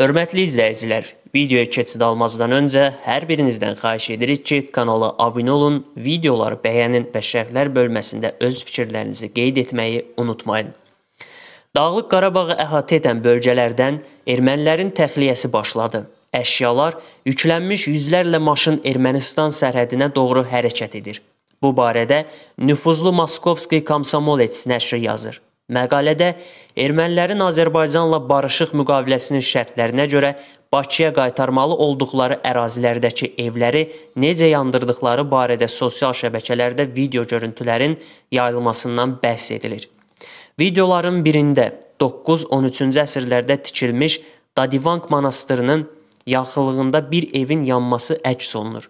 Hörmətli izləyicilər, videoya keçid almazdan öncə hər birinizdən xahiş edirik ki, kanala abunə olun, videoları bəyənin və şərhlər bölməsində öz fikirlərinizi qeyd etməyi unutmayın. Dağlıq Qarabağı əhatə edən bölgələrdən ermənilərin təxliyəsi başladı. Əşyalar yüklənmiş yüzlərlə maşın Ermənistan sərhədinə doğru hərəkət edir. Bu barədə nüfuzlu Moskovski Komsomolets nəşri yazır. Məqalədə ermənilərin Azərbaycanla barışıq müqaviləsinin şərtlərinə görə Bakıya qaytarmalı olduqları ərazilərdəki evləri necə yandırdıqları barədə sosial şəbəkələrdə video görüntülərin yayılmasından bəhs edilir. Videoların birində 9-13-cü əsrlərdə tikilmiş Dadivank monastırının yaxınlığında bir evin yanması əks olunur.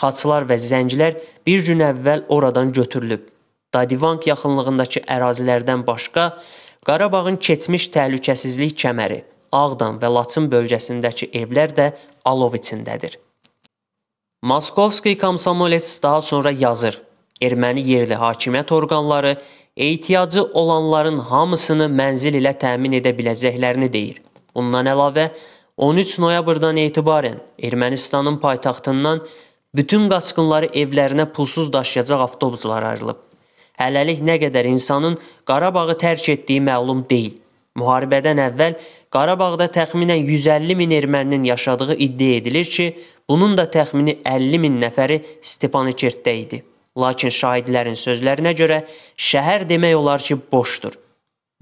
Xaçlar və zəncilər bir gün əvvəl oradan götürülüb. Dadivank yaxınlığındakı ərazilərdən başqa Qarabağın keçmiş təhlükəsizlik kəməri, Ağdam və Laçın bölgəsindəki evlər də alov içindədir. Moskovski komsomolets daha sonra yazır: Erməni yerli hakimiyyət orqanları ehtiyacı olanların hamısını mənzil ilə təmin edə biləcəklərini deyir. Bundan əlavə 13 noyabrdan etibarən Ermənistanın paytaxtından bütün qaçqınları evlərinə pulsuz daşıyacaq avtobuslar ayrılıb hələlik nə qədər insanın Qarabağı tərk etdiyi məlum deyil. Müharibədən əvvəl Qarabağda təxminən 150 min erməninin yaşadığı iddia edilir ki, bunun da təxmini 50 min nəfəri Stepanikertdə idi. Lakin şahidlərin sözlərinə görə şəhər demək olar ki, boşdur.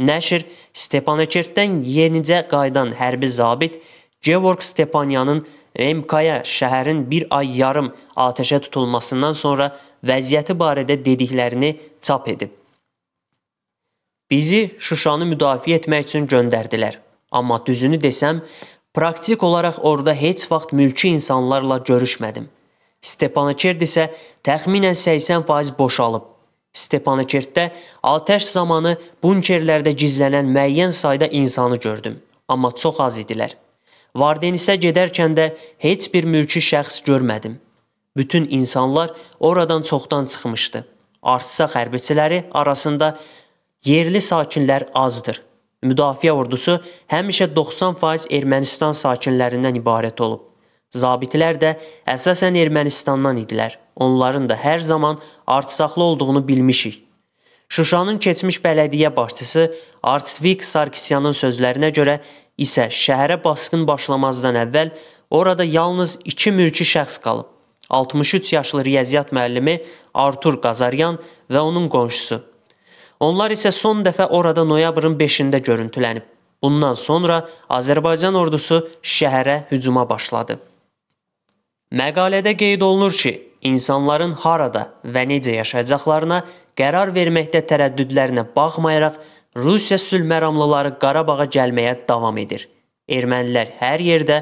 Nəşr Stepanikertdən yenicə qayıdan hərbi zabit Gevorg Stepanyanın Remkaya şəhərin bir ay yarım atəşə tutulmasından sonra vəziyyəti barədə dediklərini çap edib. Bizi Şuşanı müdafiə etmək üçün göndərdilər. Amma düzünü desəm, praktik olaraq orada heç vaxt mülki insanlarla görüşmədim. Stepanakert isə təxminən 80% boşalıb. Stepanakert-də atəş zamanı bunkerlərdə gizlənən müəyyən sayda insanı gördüm, amma çox az idilər. Vardenisə gedərkən də heç bir mülki şəxs görmədim. Bütün insanlar oradan çoxdan çıxmışdı. Artsa xərbiçiləri arasında yerli sakinlər azdır. Müdafiə ordusu həmişə 90% Ermənistan sakinlərindən ibarət olub. Zabitlər də əsasən Ermənistandan idilər. Onların da hər zaman artsaxlı olduğunu bilmişik. Şuşanın keçmiş bələdiyyə başçısı Artsvik Sarkisyanın sözlərinə görə isə şəhərə basqın başlamazdan əvvəl orada yalnız 2 mülki şəxs qalıb. 63 yaşlı riyaziyyat müəllimi Artur Qazaryan və onun qonşusu. Onlar isə son dəfə orada noyabrın 5-də görüntülənib. Bundan sonra Azərbaycan ordusu şəhərə hücuma başladı. Məqalədə qeyd olunur ki, insanların harada və necə yaşayacaqlarına qərar verməkdə tərəddüdlərinə baxmayaraq Rusiya sülhməramlıları Qarabağa gəlməyə davam edir. Ermənilər hər yerdə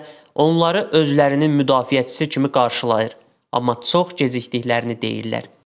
onları özlərinin müdafiəçisi kimi qarşılayır, amma çox gecikdiklərini deyirlər.